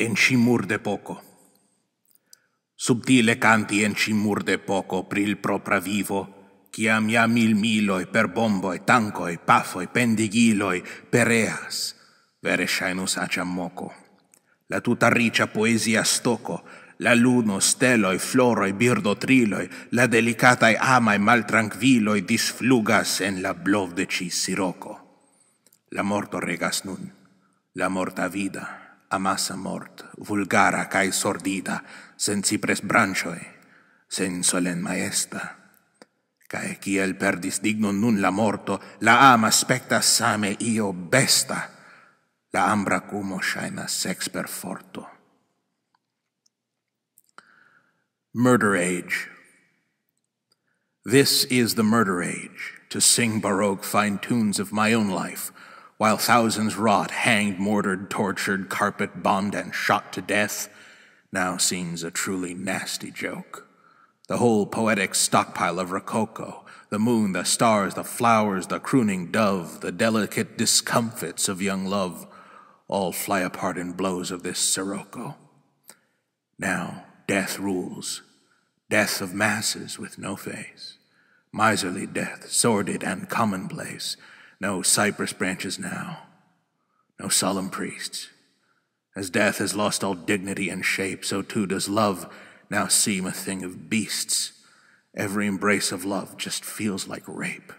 En cimur de poco subtile canti en cimur de poco pril propra vivo chiami a mil e per bombo e tanco e pafo e e pereas vere aciam moco. la tuta ricia poesia stoco la luno steloi, e flora e birdo trilo la delicata e ama e mal e disflugas en la blov de ci siroco la morto regas nun la morta vida amasa mort, vulgara cae sordida, sen cipres branchoe, sen solen maesta. Cae ciel perdis dignon nun la morto, la ama specta same io besta, la ambra cumo shainas sex per forto. Murder Age This is the murder age, to sing Baroque fine tunes of my own life, while thousands rot, hanged, mortared, tortured, carpet bombed, and shot to death, now seems a truly nasty joke. The whole poetic stockpile of Rococo, the moon, the stars, the flowers, the crooning dove, the delicate discomfits of young love, all fly apart in blows of this sirocco. Now death rules, death of masses with no face, miserly death, sordid and commonplace, no cypress branches now, no solemn priests. As death has lost all dignity and shape, so too does love now seem a thing of beasts. Every embrace of love just feels like rape.